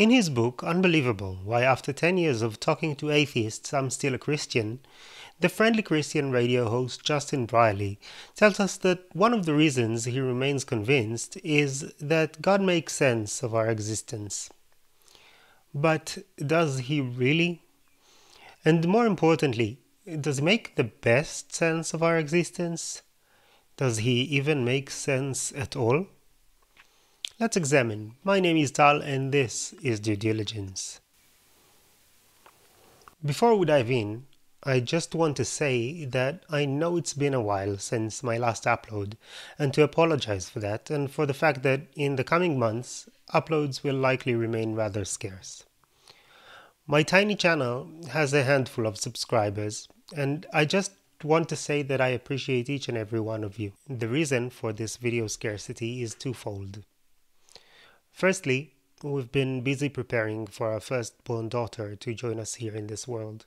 In his book Unbelievable Why After 10 Years of Talking to Atheists I'm Still a Christian, the friendly Christian radio host Justin Briley tells us that one of the reasons he remains convinced is that God makes sense of our existence. But does he really? And more importantly, does he make the best sense of our existence? Does he even make sense at all? Let's examine. My name is Tal and this is Due Diligence. Before we dive in, I just want to say that I know it's been a while since my last upload and to apologize for that and for the fact that in the coming months, uploads will likely remain rather scarce. My tiny channel has a handful of subscribers and I just want to say that I appreciate each and every one of you. The reason for this video scarcity is twofold. Firstly, we've been busy preparing for our firstborn daughter to join us here in this world.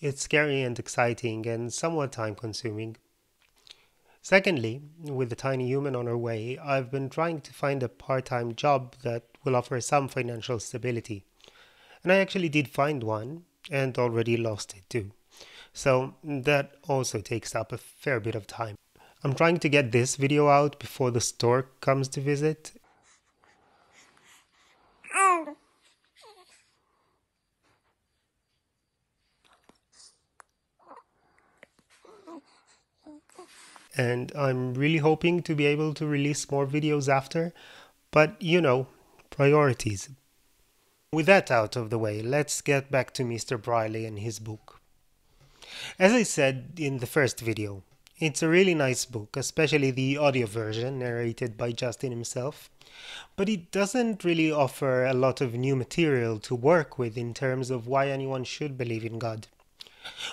It's scary and exciting and somewhat time consuming. Secondly, with the tiny human on her way, I've been trying to find a part time job that will offer some financial stability. And I actually did find one and already lost it too. So that also takes up a fair bit of time. I'm trying to get this video out before the stork comes to visit, and I'm really hoping to be able to release more videos after, but you know, priorities. With that out of the way, let's get back to Mr. Briley and his book. As I said in the first video, it's a really nice book, especially the audio version narrated by Justin himself, but it doesn't really offer a lot of new material to work with in terms of why anyone should believe in God.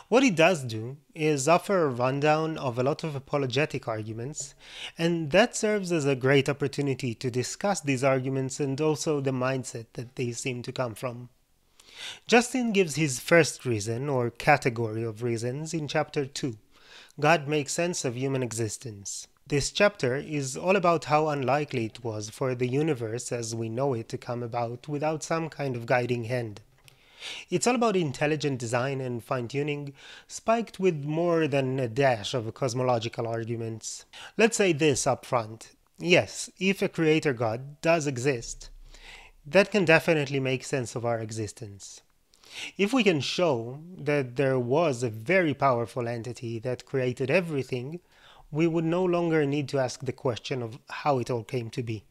What he does do is offer a rundown of a lot of apologetic arguments, and that serves as a great opportunity to discuss these arguments and also the mindset that they seem to come from. Justin gives his first reason, or category of reasons, in chapter 2 God makes sense of human existence. This chapter is all about how unlikely it was for the universe as we know it to come about without some kind of guiding hand. It's all about intelligent design and fine tuning, spiked with more than a dash of cosmological arguments. Let's say this up front yes, if a creator god does exist, that can definitely make sense of our existence. If we can show that there was a very powerful entity that created everything, we would no longer need to ask the question of how it all came to be.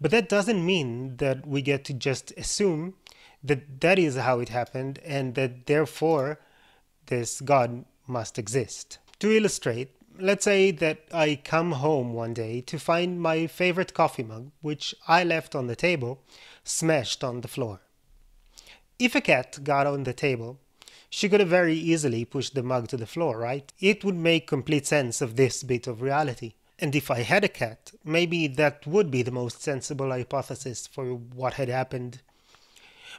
But that doesn't mean that we get to just assume that that is how it happened and that therefore this God must exist. To illustrate, let's say that I come home one day to find my favorite coffee mug, which I left on the table, smashed on the floor. If a cat got on the table, she could have very easily pushed the mug to the floor, right? It would make complete sense of this bit of reality. And if I had a cat, maybe that would be the most sensible hypothesis for what had happened.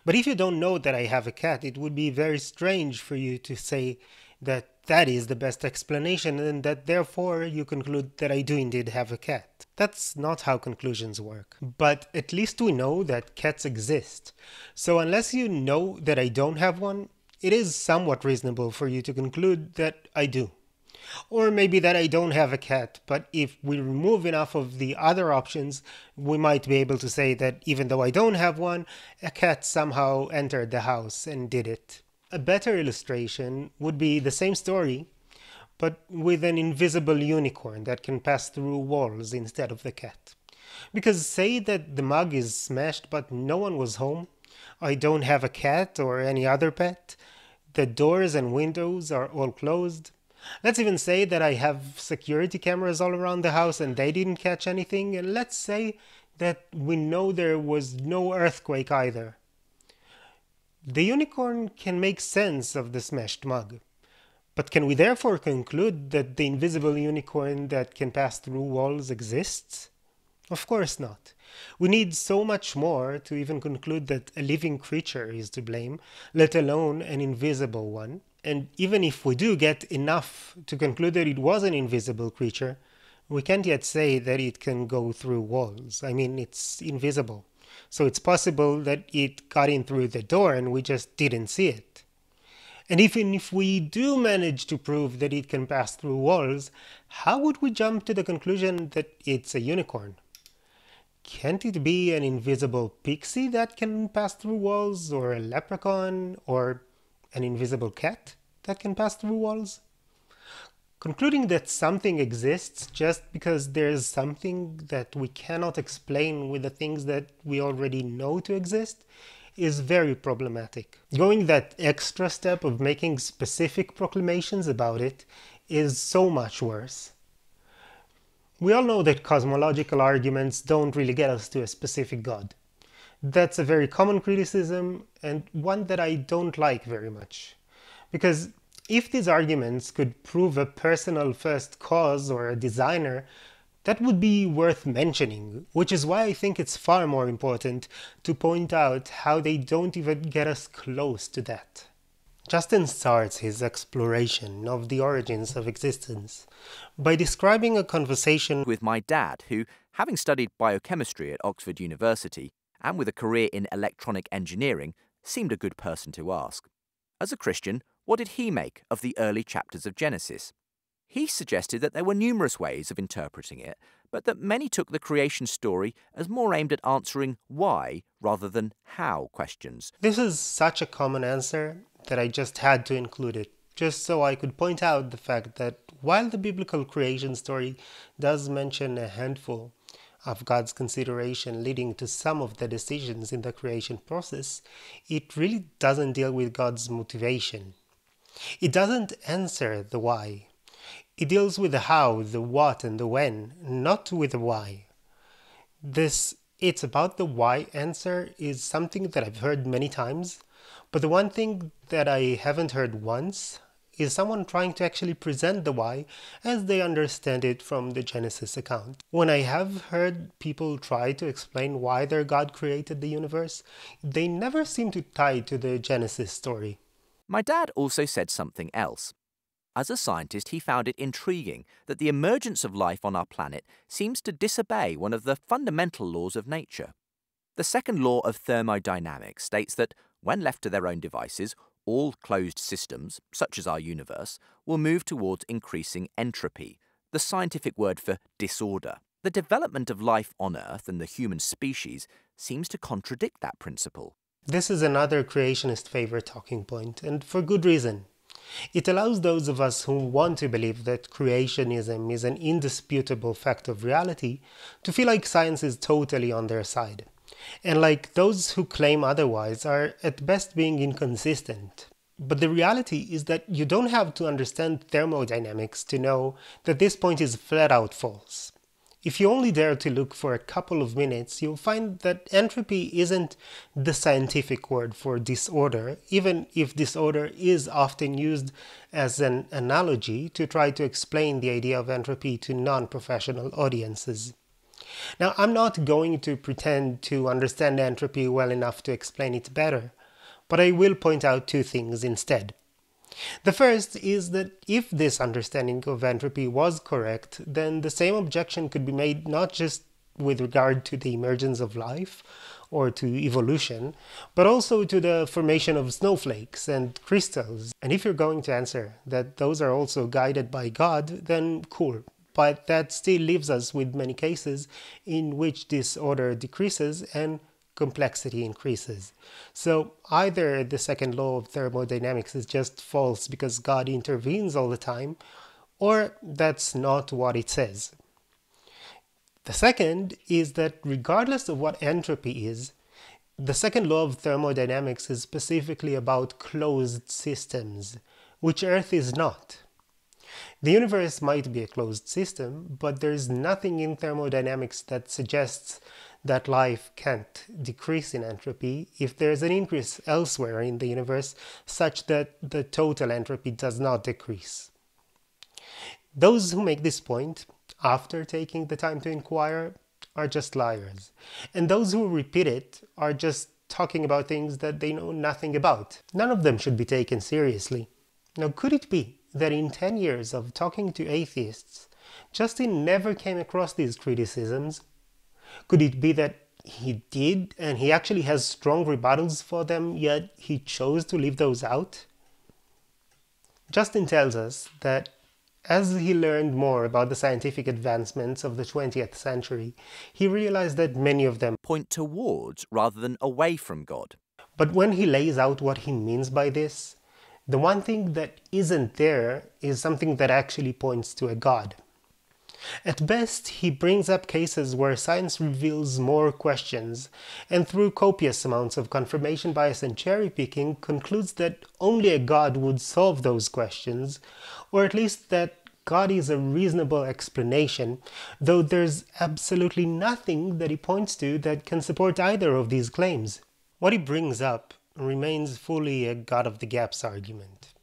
But if you don't know that I have a cat, it would be very strange for you to say that that is the best explanation and that therefore you conclude that I do indeed have a cat. That's not how conclusions work. But at least we know that cats exist. So unless you know that I don't have one, it is somewhat reasonable for you to conclude that I do. Or maybe that I don't have a cat, but if we remove enough of the other options, we might be able to say that even though I don't have one, a cat somehow entered the house and did it. A better illustration would be the same story, but with an invisible unicorn that can pass through walls instead of the cat. Because say that the mug is smashed but no one was home, I don't have a cat or any other pet, the doors and windows are all closed, Let's even say that I have security cameras all around the house and they didn't catch anything, and let's say that we know there was no earthquake either. The unicorn can make sense of the smashed mug. But can we therefore conclude that the invisible unicorn that can pass through walls exists? Of course not. We need so much more to even conclude that a living creature is to blame, let alone an invisible one and even if we do get enough to conclude that it was an invisible creature, we can't yet say that it can go through walls. I mean, it's invisible. So it's possible that it got in through the door and we just didn't see it. And even if we do manage to prove that it can pass through walls, how would we jump to the conclusion that it's a unicorn? Can't it be an invisible pixie that can pass through walls, or a leprechaun, or an invisible cat that can pass through walls? Concluding that something exists just because there is something that we cannot explain with the things that we already know to exist is very problematic. Going that extra step of making specific proclamations about it is so much worse. We all know that cosmological arguments don't really get us to a specific god. That's a very common criticism and one that I don't like very much. Because if these arguments could prove a personal first cause or a designer, that would be worth mentioning, which is why I think it's far more important to point out how they don't even get us close to that. Justin starts his exploration of the origins of existence by describing a conversation with my dad, who, having studied biochemistry at Oxford University, and with a career in electronic engineering, seemed a good person to ask. As a Christian, what did he make of the early chapters of Genesis? He suggested that there were numerous ways of interpreting it, but that many took the creation story as more aimed at answering why rather than how questions. This is such a common answer that I just had to include it, just so I could point out the fact that while the biblical creation story does mention a handful of God's consideration leading to some of the decisions in the creation process, it really doesn't deal with God's motivation. It doesn't answer the why. It deals with the how, the what, and the when, not with the why. This it's about the why answer is something that I've heard many times, but the one thing that I haven't heard once is someone trying to actually present the why as they understand it from the Genesis account. When I have heard people try to explain why their God created the universe, they never seem to tie to the Genesis story. My dad also said something else. As a scientist, he found it intriguing that the emergence of life on our planet seems to disobey one of the fundamental laws of nature. The second law of thermodynamics states that, when left to their own devices, all closed systems, such as our universe, will move towards increasing entropy, the scientific word for disorder. The development of life on Earth and the human species seems to contradict that principle. This is another creationist favorite talking point, and for good reason. It allows those of us who want to believe that creationism is an indisputable fact of reality to feel like science is totally on their side. And like those who claim otherwise are at best being inconsistent. But the reality is that you don't have to understand thermodynamics to know that this point is flat out false. If you only dare to look for a couple of minutes, you'll find that entropy isn't the scientific word for disorder, even if disorder is often used as an analogy to try to explain the idea of entropy to non professional audiences. Now, I'm not going to pretend to understand entropy well enough to explain it better, but I will point out two things instead. The first is that if this understanding of entropy was correct, then the same objection could be made not just with regard to the emergence of life or to evolution, but also to the formation of snowflakes and crystals. And if you're going to answer that those are also guided by God, then cool, but that still leaves us with many cases in which this order decreases and complexity increases. So either the second law of thermodynamics is just false because God intervenes all the time, or that's not what it says. The second is that regardless of what entropy is, the second law of thermodynamics is specifically about closed systems, which Earth is not. The universe might be a closed system, but there's nothing in thermodynamics that suggests that life can't decrease in entropy if there's an increase elsewhere in the universe such that the total entropy does not decrease. Those who make this point, after taking the time to inquire, are just liars, and those who repeat it are just talking about things that they know nothing about. None of them should be taken seriously. Now, could it be that in 10 years of talking to atheists, Justin never came across these criticisms? Could it be that he did and he actually has strong rebuttals for them, yet he chose to leave those out? Justin tells us that as he learned more about the scientific advancements of the 20th century, he realized that many of them point towards rather than away from God. But when he lays out what he means by this, the one thing that isn't there is something that actually points to a god. At best, he brings up cases where science reveals more questions, and through copious amounts of confirmation bias and cherry picking, concludes that only a god would solve those questions, or at least that God is a reasonable explanation, though there's absolutely nothing that he points to that can support either of these claims. What he brings up remains fully a God of the gaps argument.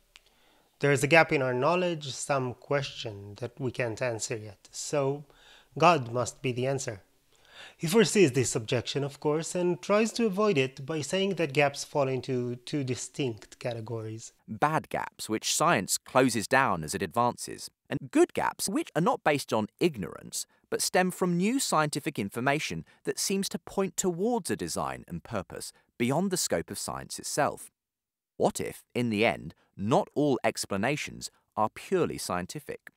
There is a gap in our knowledge, some question that we can't answer yet, so God must be the answer. He foresees this objection, of course, and tries to avoid it by saying that gaps fall into two distinct categories bad gaps, which science closes down as it advances, and good gaps, which are not based on ignorance, but stem from new scientific information that seems to point towards a design and purpose beyond the scope of science itself? What if, in the end, not all explanations are purely scientific?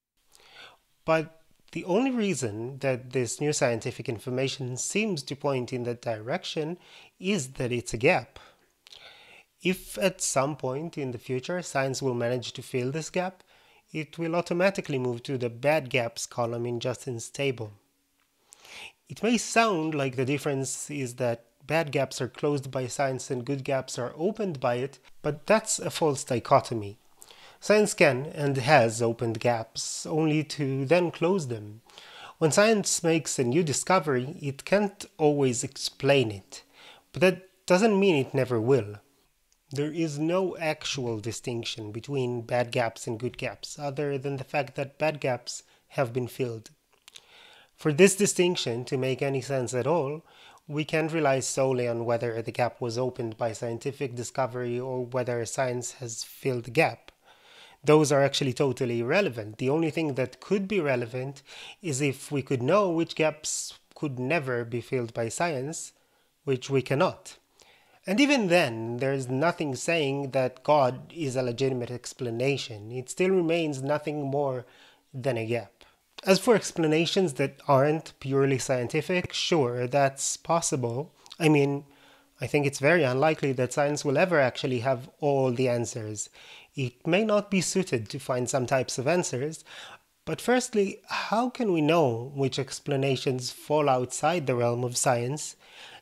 But the only reason that this new scientific information seems to point in that direction is that it's a gap. If at some point in the future science will manage to fill this gap, it will automatically move to the bad gaps column in Justin's table. It may sound like the difference is that bad gaps are closed by science and good gaps are opened by it, but that's a false dichotomy. Science can and has opened gaps, only to then close them. When science makes a new discovery, it can't always explain it, but that doesn't mean it never will. There is no actual distinction between bad gaps and good gaps, other than the fact that bad gaps have been filled. For this distinction to make any sense at all, we can't rely solely on whether the gap was opened by scientific discovery or whether science has filled the gap. Those are actually totally irrelevant. The only thing that could be relevant is if we could know which gaps could never be filled by science, which we cannot. And even then, there's nothing saying that God is a legitimate explanation. It still remains nothing more than a gap. As for explanations that aren't purely scientific, sure, that's possible. I mean, I think it's very unlikely that science will ever actually have all the answers. It may not be suited to find some types of answers, but firstly, how can we know which explanations fall outside the realm of science?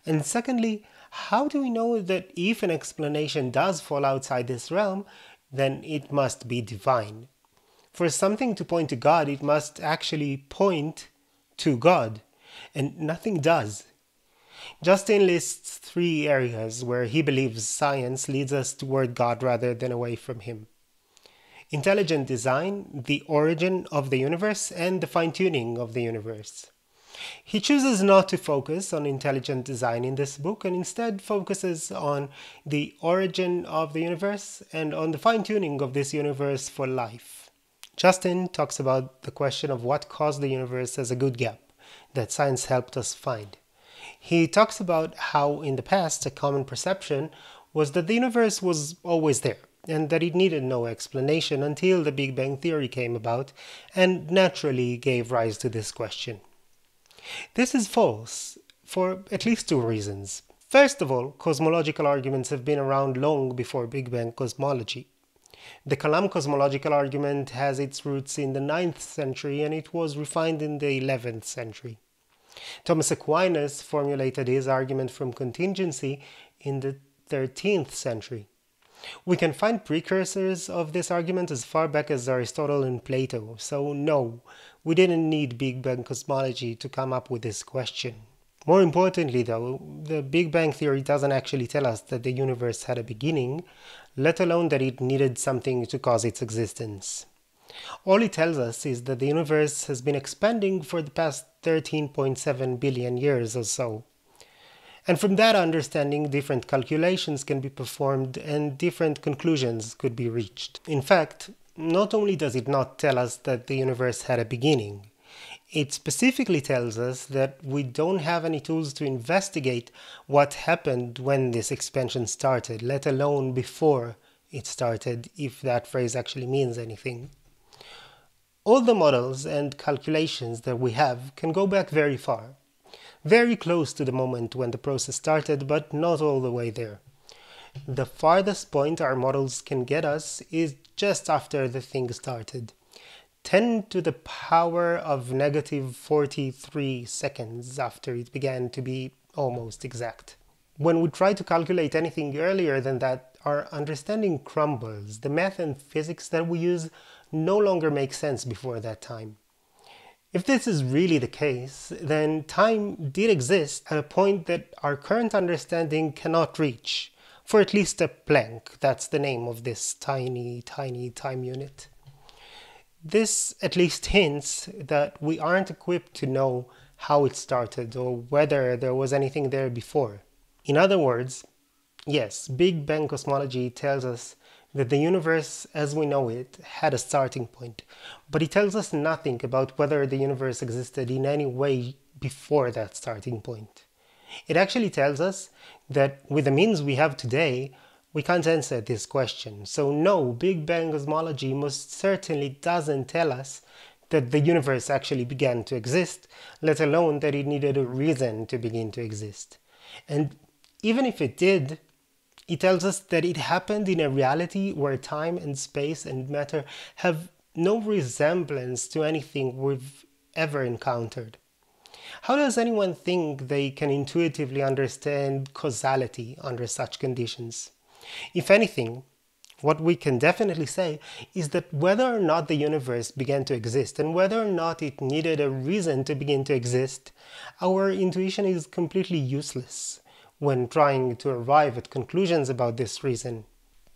And secondly, how do we know that if an explanation does fall outside this realm, then it must be divine? for something to point to God, it must actually point to God, and nothing does. Justin lists three areas where he believes science leads us toward God rather than away from Him intelligent design, the origin of the universe, and the fine tuning of the universe. He chooses not to focus on intelligent design in this book and instead focuses on the origin of the universe and on the fine tuning of this universe for life. Justin talks about the question of what caused the universe as a good gap that science helped us find. He talks about how, in the past, a common perception was that the universe was always there and that it needed no explanation until the Big Bang Theory came about and naturally gave rise to this question. This is false for at least two reasons. First of all, cosmological arguments have been around long before Big Bang cosmology. The Kalam cosmological argument has its roots in the 9th century and it was refined in the 11th century. Thomas Aquinas formulated his argument from contingency in the 13th century. We can find precursors of this argument as far back as Aristotle and Plato, so no, we didn't need Big Bang cosmology to come up with this question. More importantly, though, the Big Bang theory doesn't actually tell us that the universe had a beginning, let alone that it needed something to cause its existence. All it tells us is that the universe has been expanding for the past 13.7 billion years or so. And from that understanding, different calculations can be performed and different conclusions could be reached. In fact, not only does it not tell us that the universe had a beginning, it specifically tells us that we don't have any tools to investigate what happened when this expansion started, let alone before it started, if that phrase actually means anything. All the models and calculations that we have can go back very far, very close to the moment when the process started, but not all the way there. The farthest point our models can get us is just after the thing started. 10 to the power of negative 43 seconds after it began to be almost exact. When we try to calculate anything earlier than that, our understanding crumbles. The math and physics that we use no longer make sense before that time. If this is really the case, then time did exist at a point that our current understanding cannot reach, for at least a Planck, that's the name of this tiny, tiny time unit. This at least hints that we aren't equipped to know how it started or whether there was anything there before. In other words, yes, Big Bang cosmology tells us that the universe as we know it had a starting point, but it tells us nothing about whether the universe existed in any way before that starting point. It actually tells us that with the means we have today, we can't answer this question. So no, Big Bang cosmology most certainly doesn't tell us that the universe actually began to exist, let alone that it needed a reason to begin to exist. And even if it did, it tells us that it happened in a reality where time and space and matter have no resemblance to anything we've ever encountered. How does anyone think they can intuitively understand causality under such conditions? If anything, what we can definitely say is that whether or not the universe began to exist and whether or not it needed a reason to begin to exist, our intuition is completely useless when trying to arrive at conclusions about this reason.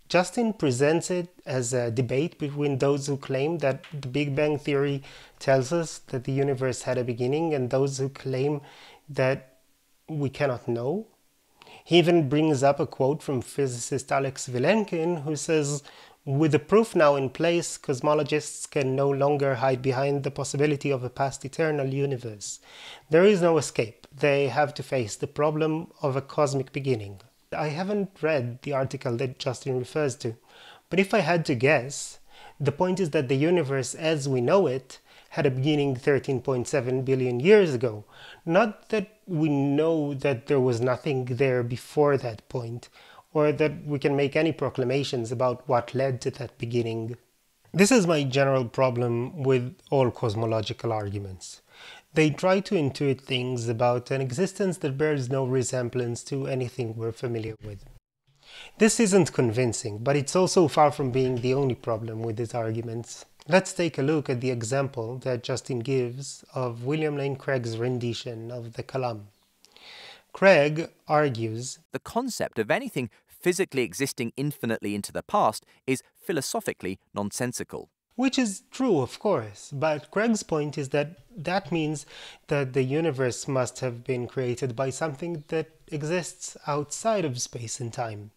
Justin presents it as a debate between those who claim that the Big Bang Theory tells us that the universe had a beginning and those who claim that we cannot know he even brings up a quote from physicist Alex Vilenkin, who says, with the proof now in place, cosmologists can no longer hide behind the possibility of a past eternal universe. There is no escape. They have to face the problem of a cosmic beginning. I haven't read the article that Justin refers to, but if I had to guess, the point is that the universe as we know it had a beginning 13.7 billion years ago. Not that we know that there was nothing there before that point, or that we can make any proclamations about what led to that beginning. This is my general problem with all cosmological arguments. They try to intuit things about an existence that bears no resemblance to anything we're familiar with. This isn't convincing, but it's also far from being the only problem with these arguments. Let's take a look at the example that Justin gives of William Lane Craig's rendition of the Kalam. Craig argues The concept of anything physically existing infinitely into the past is philosophically nonsensical. Which is true, of course, but Craig's point is that that means that the universe must have been created by something that exists outside of space and time.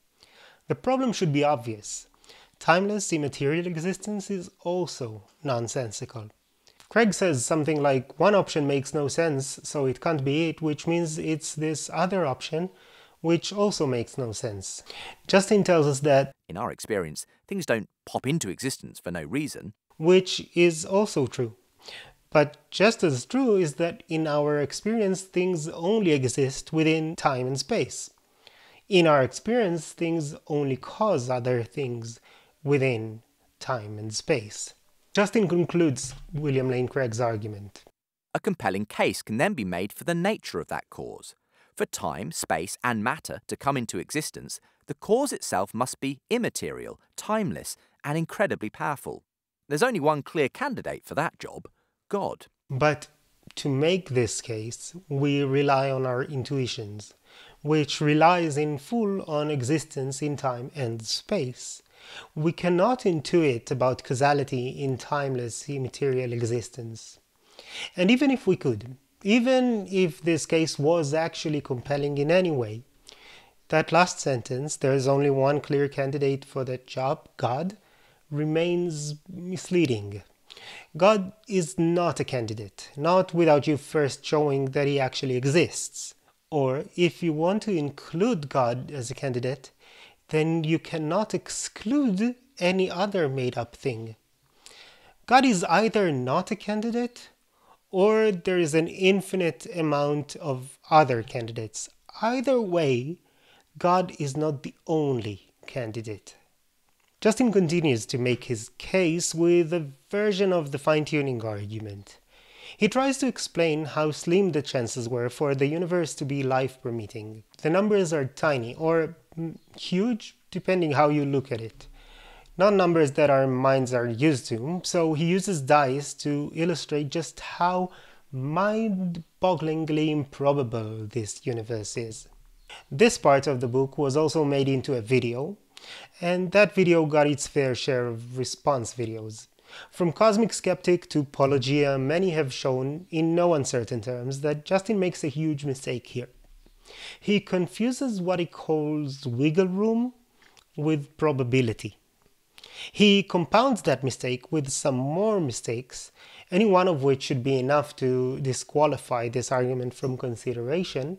The problem should be obvious. Timeless immaterial existence is also nonsensical. Craig says something like, one option makes no sense, so it can't be it, which means it's this other option, which also makes no sense. Justin tells us that, in our experience, things don't pop into existence for no reason, which is also true. But just as true is that in our experience, things only exist within time and space. In our experience, things only cause other things within time and space. Justin concludes William Lane Craig's argument. A compelling case can then be made for the nature of that cause. For time, space, and matter to come into existence, the cause itself must be immaterial, timeless, and incredibly powerful. There's only one clear candidate for that job God. But to make this case, we rely on our intuitions, which relies in full on existence in time and space. We cannot intuit about causality in timeless immaterial existence. And even if we could, even if this case was actually compelling in any way, that last sentence, there is only one clear candidate for that job, God, remains misleading. God is not a candidate, not without you first showing that he actually exists. Or if you want to include God as a candidate, then you cannot exclude any other made up thing. God is either not a candidate or there is an infinite amount of other candidates. Either way, God is not the only candidate. Justin continues to make his case with a version of the fine tuning argument. He tries to explain how slim the chances were for the universe to be life permitting. The numbers are tiny, or huge depending how you look at it. Not numbers that our minds are used to, so he uses dice to illustrate just how mind-bogglingly improbable this universe is. This part of the book was also made into a video, and that video got its fair share of response videos. From Cosmic Skeptic to Pologia, many have shown, in no uncertain terms, that Justin makes a huge mistake here. He confuses what he calls wiggle room with probability. He compounds that mistake with some more mistakes, any one of which should be enough to disqualify this argument from consideration.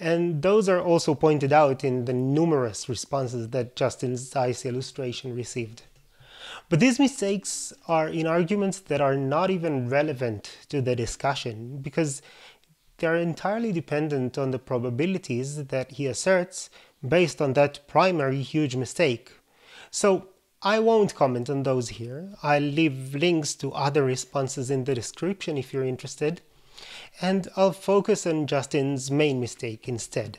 And those are also pointed out in the numerous responses that Justin's dice illustration received. But these mistakes are in arguments that are not even relevant to the discussion because they are entirely dependent on the probabilities that he asserts based on that primary huge mistake. So I won't comment on those here. I'll leave links to other responses in the description if you're interested. And I'll focus on Justin's main mistake instead.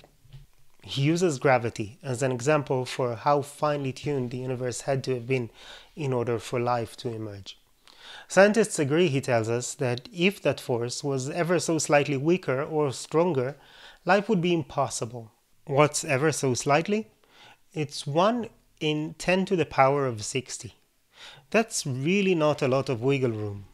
He uses gravity as an example for how finely tuned the universe had to have been in order for life to emerge. Scientists agree, he tells us, that if that force was ever so slightly weaker or stronger, life would be impossible. What's ever so slightly? It's 1 in 10 to the power of 60. That's really not a lot of wiggle room.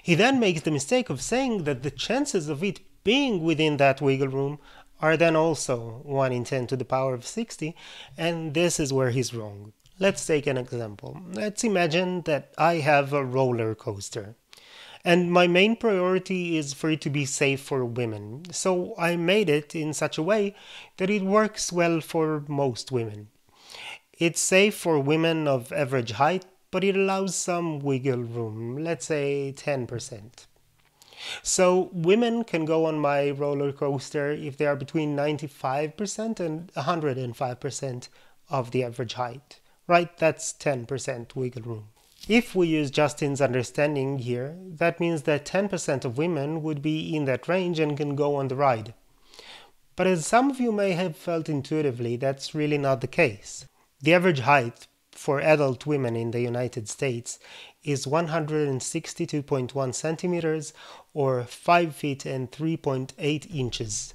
He then makes the mistake of saying that the chances of it being within that wiggle room are then also 1 in 10 to the power of 60, and this is where he's wrong. Let's take an example. Let's imagine that I have a roller coaster. And my main priority is for it to be safe for women. So I made it in such a way that it works well for most women. It's safe for women of average height, but it allows some wiggle room, let's say 10%. So women can go on my roller coaster if they are between 95% and 105% of the average height right? That's 10% wiggle room. If we use Justin's understanding here, that means that 10% of women would be in that range and can go on the ride. But as some of you may have felt intuitively, that's really not the case. The average height for adult women in the United States is 162.1 centimeters or 5 feet and 3.8 inches.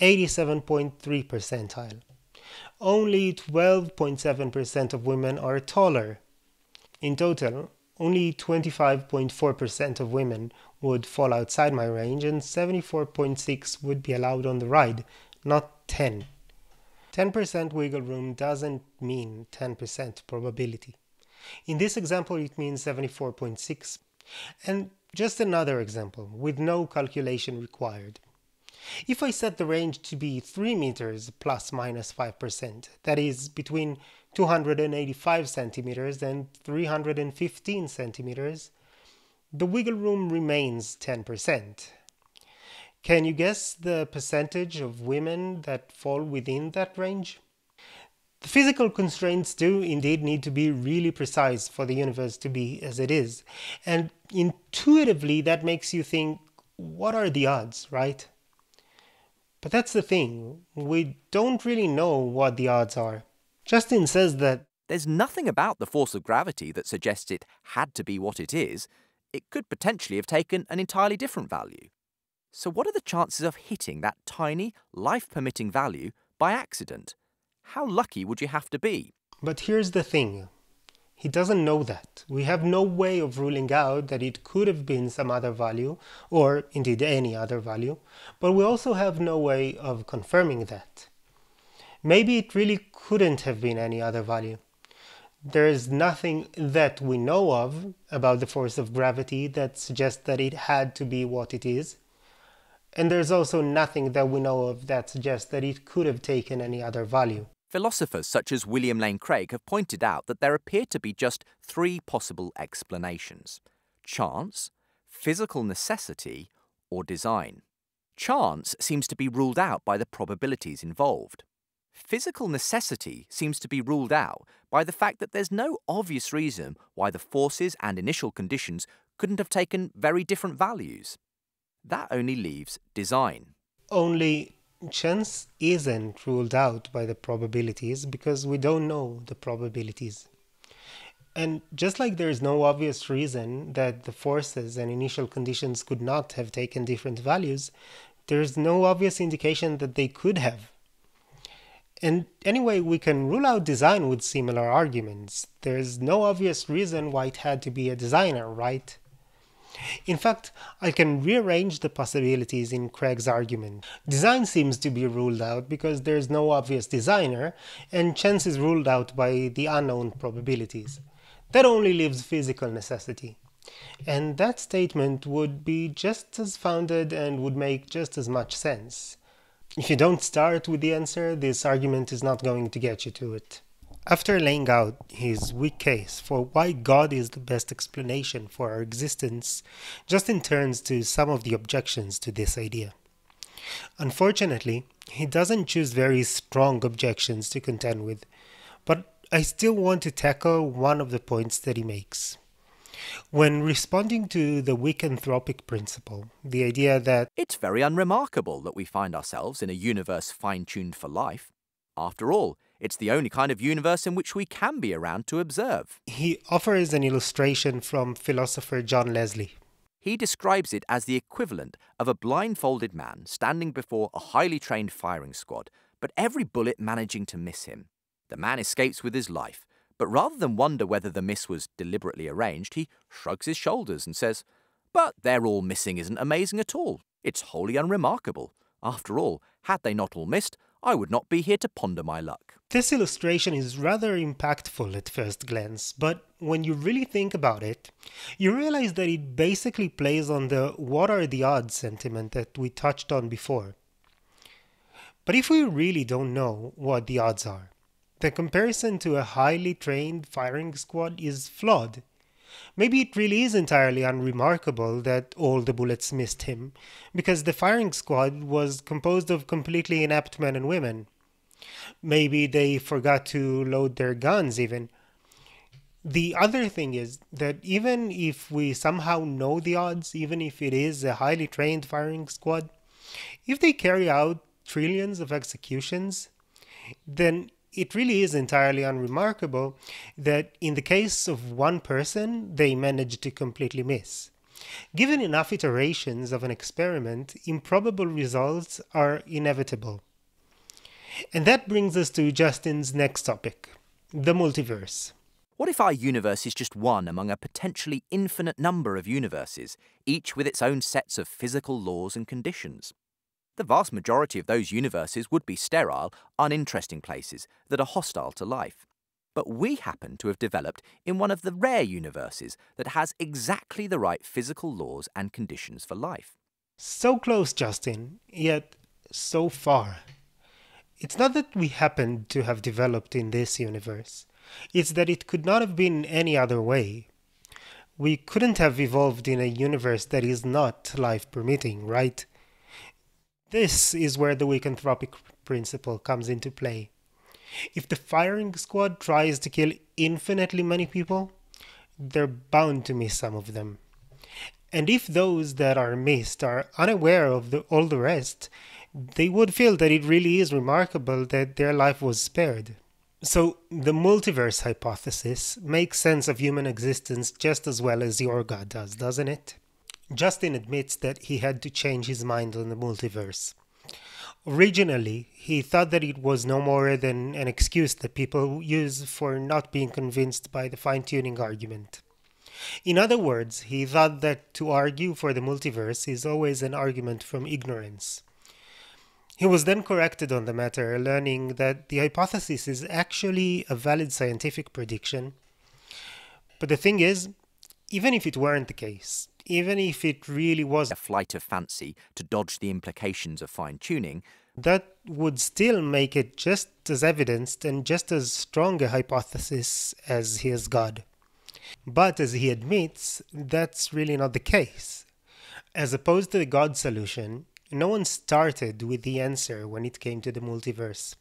87.3 percentile. Only 12.7% of women are taller. In total, only 25.4% of women would fall outside my range and 74.6 would be allowed on the ride, not 10. 10% wiggle room doesn't mean 10% probability. In this example, it means 74.6. And just another example, with no calculation required. If I set the range to be 3 meters plus minus 5%, that is between 285 centimeters and 315 centimeters, the wiggle room remains 10%. Can you guess the percentage of women that fall within that range? The physical constraints do indeed need to be really precise for the universe to be as it is, and intuitively that makes you think, what are the odds, right? But that's the thing, we don't really know what the odds are. Justin says that there's nothing about the force of gravity that suggests it had to be what it is. It could potentially have taken an entirely different value. So, what are the chances of hitting that tiny, life permitting value by accident? How lucky would you have to be? But here's the thing he doesn't know that. We have no way of ruling out that it could have been some other value, or indeed any other value, but we also have no way of confirming that. Maybe it really couldn't have been any other value. There is nothing that we know of about the force of gravity that suggests that it had to be what it is, and there's also nothing that we know of that suggests that it could have taken any other value. Philosophers such as William Lane Craig have pointed out that there appear to be just three possible explanations chance, physical necessity, or design. Chance seems to be ruled out by the probabilities involved. Physical necessity seems to be ruled out by the fact that there's no obvious reason why the forces and initial conditions couldn't have taken very different values. That only leaves design. Only chance isn't ruled out by the probabilities because we don't know the probabilities. And just like there is no obvious reason that the forces and initial conditions could not have taken different values, there is no obvious indication that they could have. And anyway, we can rule out design with similar arguments. There is no obvious reason why it had to be a designer, right? In fact, I can rearrange the possibilities in Craig's argument. Design seems to be ruled out because there's no obvious designer, and chance is ruled out by the unknown probabilities. That only leaves physical necessity. And that statement would be just as founded and would make just as much sense. If you don't start with the answer, this argument is not going to get you to it. After laying out his weak case for why God is the best explanation for our existence, Justin turns to some of the objections to this idea. Unfortunately, he doesn't choose very strong objections to contend with, but I still want to tackle one of the points that he makes. When responding to the weak anthropic principle, the idea that it's very unremarkable that we find ourselves in a universe fine tuned for life, after all, it's the only kind of universe in which we can be around to observe. He offers an illustration from philosopher John Leslie. He describes it as the equivalent of a blindfolded man standing before a highly trained firing squad, but every bullet managing to miss him. The man escapes with his life, but rather than wonder whether the miss was deliberately arranged, he shrugs his shoulders and says, But they're all missing isn't amazing at all. It's wholly unremarkable. After all, had they not all missed, I would not be here to ponder my luck. This illustration is rather impactful at first glance, but when you really think about it, you realize that it basically plays on the what are the odds sentiment that we touched on before. But if we really don't know what the odds are, the comparison to a highly trained firing squad is flawed Maybe it really is entirely unremarkable that all the bullets missed him, because the firing squad was composed of completely inept men and women. Maybe they forgot to load their guns, even. The other thing is that even if we somehow know the odds, even if it is a highly trained firing squad, if they carry out trillions of executions, then it really is entirely unremarkable that in the case of one person, they managed to completely miss. Given enough iterations of an experiment, improbable results are inevitable. And that brings us to Justin's next topic the multiverse. What if our universe is just one among a potentially infinite number of universes, each with its own sets of physical laws and conditions? The vast majority of those universes would be sterile, uninteresting places that are hostile to life. But we happen to have developed in one of the rare universes that has exactly the right physical laws and conditions for life. So close, Justin, yet so far. It's not that we happen to have developed in this universe, it's that it could not have been any other way. We couldn't have evolved in a universe that is not life permitting, right? This is where the weak anthropic principle comes into play. If the firing squad tries to kill infinitely many people, they're bound to miss some of them. And if those that are missed are unaware of the, all the rest, they would feel that it really is remarkable that their life was spared. So, the multiverse hypothesis makes sense of human existence just as well as your God does, doesn't it? Justin admits that he had to change his mind on the multiverse. Originally, he thought that it was no more than an excuse that people use for not being convinced by the fine tuning argument. In other words, he thought that to argue for the multiverse is always an argument from ignorance. He was then corrected on the matter, learning that the hypothesis is actually a valid scientific prediction. But the thing is, even if it weren't the case, even if it really was a flight of fancy to dodge the implications of fine tuning, that would still make it just as evidenced and just as strong a hypothesis as his God. But as he admits, that's really not the case. As opposed to the God solution, no one started with the answer when it came to the multiverse.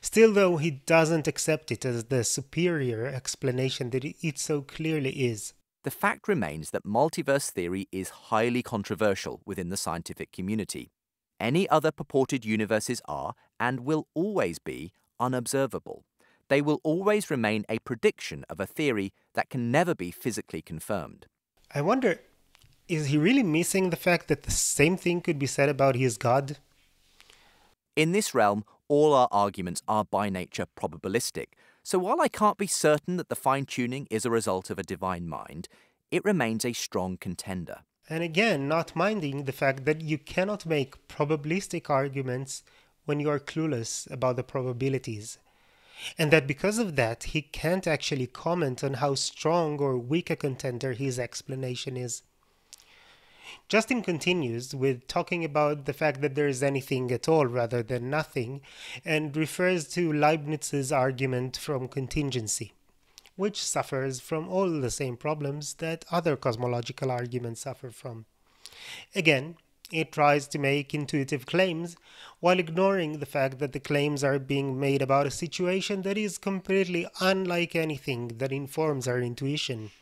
Still, though, he doesn't accept it as the superior explanation that it so clearly is the fact remains that multiverse theory is highly controversial within the scientific community. Any other purported universes are, and will always be, unobservable. They will always remain a prediction of a theory that can never be physically confirmed. I wonder, is he really missing the fact that the same thing could be said about his God? In this realm, all our arguments are by nature probabilistic, so while I can't be certain that the fine tuning is a result of a divine mind, it remains a strong contender. And again, not minding the fact that you cannot make probabilistic arguments when you are clueless about the probabilities. And that because of that, he can't actually comment on how strong or weak a contender his explanation is. Justin continues with talking about the fact that there is anything at all rather than nothing, and refers to Leibniz's argument from contingency, which suffers from all the same problems that other cosmological arguments suffer from. Again, it tries to make intuitive claims while ignoring the fact that the claims are being made about a situation that is completely unlike anything that informs our intuition.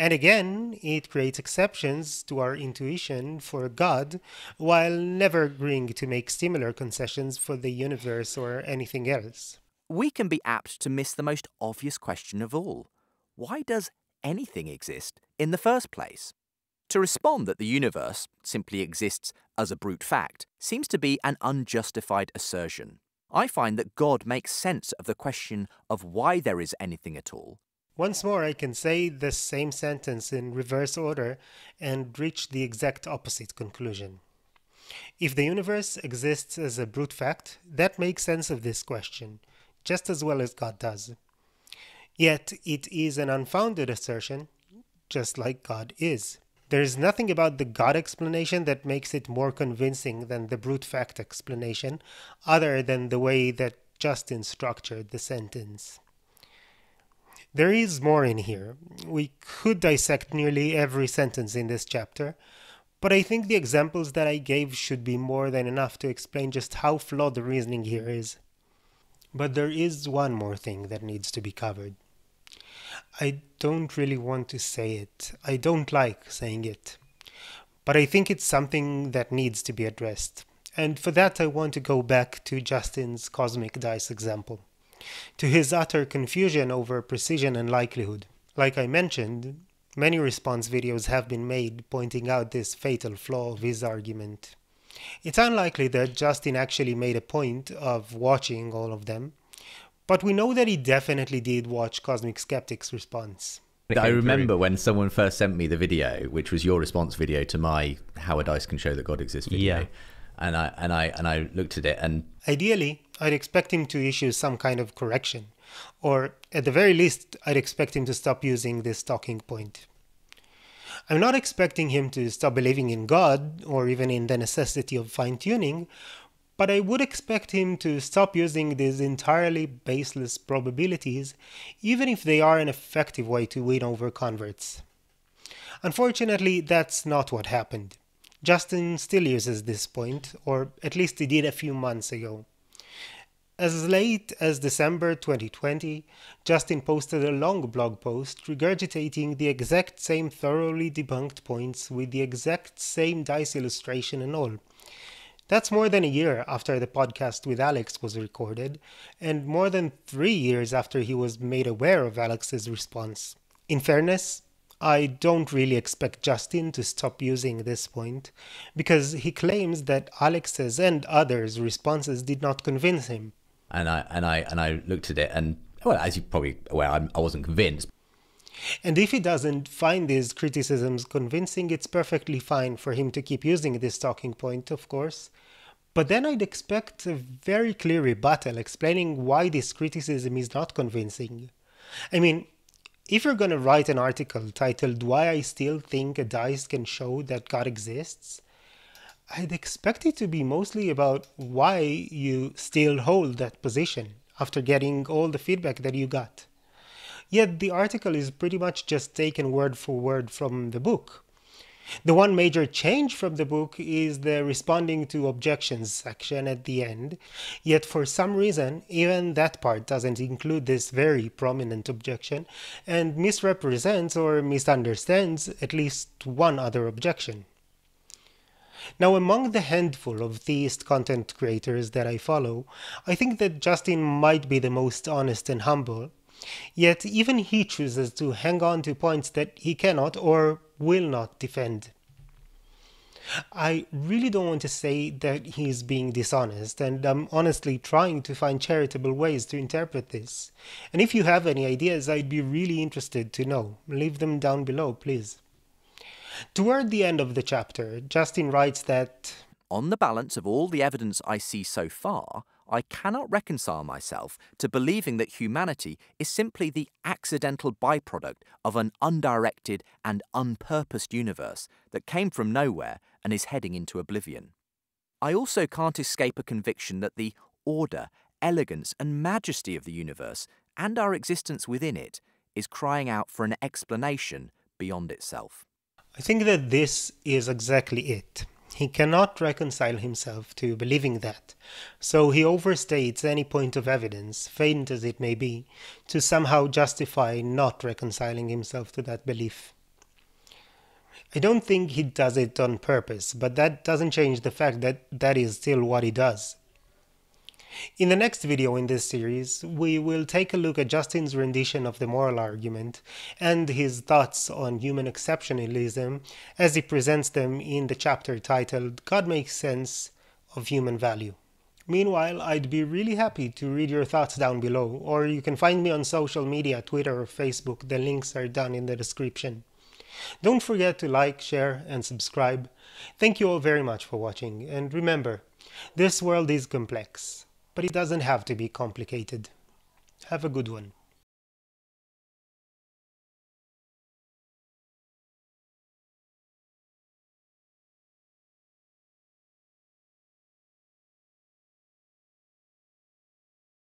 And again, it creates exceptions to our intuition for God while never agreeing to make similar concessions for the universe or anything else. We can be apt to miss the most obvious question of all why does anything exist in the first place? To respond that the universe simply exists as a brute fact seems to be an unjustified assertion. I find that God makes sense of the question of why there is anything at all once more, I can say the same sentence in reverse order and reach the exact opposite conclusion. If the universe exists as a brute fact, that makes sense of this question, just as well as God does. Yet it is an unfounded assertion, just like God is. There is nothing about the God explanation that makes it more convincing than the brute fact explanation, other than the way that Justin structured the sentence. There is more in here. We could dissect nearly every sentence in this chapter, but I think the examples that I gave should be more than enough to explain just how flawed the reasoning here is. But there is one more thing that needs to be covered. I don't really want to say it. I don't like saying it. But I think it's something that needs to be addressed. And for that, I want to go back to Justin's cosmic dice example to his utter confusion over precision and likelihood. Like I mentioned, many response videos have been made pointing out this fatal flaw of his argument. It's unlikely that Justin actually made a point of watching all of them, but we know that he definitely did watch Cosmic Skeptic's response. I remember when someone first sent me the video, which was your response video to my "How a Dice Can Show That God Exists" video, yeah. and I and I and I looked at it and ideally I'd expect him to issue some kind of correction, or at the very least, I'd expect him to stop using this talking point. I'm not expecting him to stop believing in God or even in the necessity of fine tuning, but I would expect him to stop using these entirely baseless probabilities, even if they are an effective way to win over converts. Unfortunately, that's not what happened. Justin still uses this point, or at least he did a few months ago. As late as December 2020, Justin posted a long blog post regurgitating the exact same thoroughly debunked points with the exact same dice illustration and all. That's more than a year after the podcast with Alex was recorded, and more than three years after he was made aware of Alex's response. In fairness, I don't really expect Justin to stop using this point, because he claims that Alex's and others' responses did not convince him and I and I and I looked at it, and well, as you are probably aware, I'm, I wasn't convinced. And if he doesn't find these criticisms convincing, it's perfectly fine for him to keep using this talking point, of course. But then I'd expect a very clear rebuttal explaining why this criticism is not convincing. I mean, if you're going to write an article titled Why I Still Think a Dice Can Show That God Exists, I'd expect it to be mostly about why you still hold that position after getting all the feedback that you got. Yet the article is pretty much just taken word for word from the book. The one major change from the book is the responding to objections section at the end, yet for some reason, even that part doesn't include this very prominent objection and misrepresents or misunderstands at least one other objection. Now, among the handful of theist content creators that I follow, I think that Justin might be the most honest and humble. Yet, even he chooses to hang on to points that he cannot or will not defend. I really don't want to say that he's being dishonest, and I'm honestly trying to find charitable ways to interpret this. And if you have any ideas, I'd be really interested to know. Leave them down below, please. Toward the end of the chapter, Justin writes that On the balance of all the evidence I see so far, I cannot reconcile myself to believing that humanity is simply the accidental byproduct of an undirected and unpurposed universe that came from nowhere and is heading into oblivion. I also can't escape a conviction that the order, elegance, and majesty of the universe and our existence within it is crying out for an explanation beyond itself. I think that this is exactly it. He cannot reconcile himself to believing that, so he overstates any point of evidence, faint as it may be, to somehow justify not reconciling himself to that belief. I don't think he does it on purpose, but that doesn't change the fact that that is still what he does. In the next video in this series, we will take a look at Justin's rendition of the moral argument and his thoughts on human exceptionalism as he presents them in the chapter titled God Makes Sense of Human Value. Meanwhile, I'd be really happy to read your thoughts down below, or you can find me on social media, Twitter or Facebook, the links are down in the description. Don't forget to like, share and subscribe. Thank you all very much for watching, and remember, this world is complex but it doesn't have to be complicated. Have a good one.